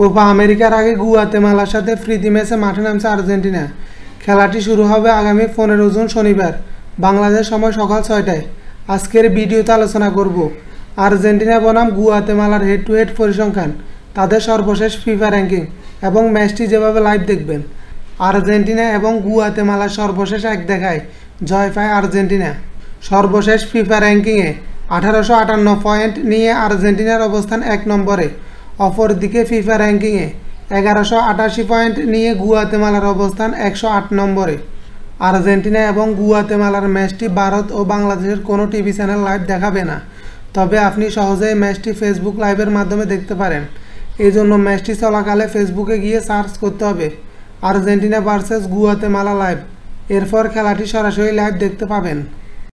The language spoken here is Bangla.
কোপা আমেরিকার আগে গুয়াতেমালার সাথে প্রীতি ম্যাচে মাঠে নামছে আর্জেন্টিনা খেলাটি শুরু হবে আগামী পনেরো জুন শনিবার বাংলাদেশ সময় সকাল ছয়টায় আজকের ভিডিওতে আলোচনা করব আর্জেন্টিনা বনাম গুয়াতেমালার হেড টু হেড পরিসংখ্যান তাদের সর্বশেষ ফিফা র্যাঙ্কিং এবং ম্যাচটি যেভাবে লাইভ দেখবেন আর্জেন্টিনা এবং গুয়াতেমালার সর্বশেষ এক দেখায় জয় পায় আর্জেন্টিনা সর্বশেষ ফিফা র্যাঙ্কিংয়ে আঠারোশো আটান্ন পয়েন্ট নিয়ে আর্জেন্টিনার অবস্থান এক নম্বরে অপরদিকে ফিফা র্যাঙ্কিংয়ে এগারোশো আটাশি পয়েন্ট নিয়ে গুয়াতেমালার অবস্থান একশো আট নম্বরে আর্জেন্টিনা এবং গুয়াতেমালার ম্যাচটি ভারত ও বাংলাদেশের কোনো টিভি চ্যানেল লাইভ দেখাবে না তবে আপনি সহজেই ম্যাচটি ফেসবুক লাইভের মাধ্যমে দেখতে পারেন এই জন্য ম্যাচটি চলাকালে ফেসবুকে গিয়ে সার্চ করতে হবে আর্জেন্টিনা ভার্সেস গুয়াতেমালা লাইভ এরপর খেলাটি সরাসরি লাইভ দেখতে পাবেন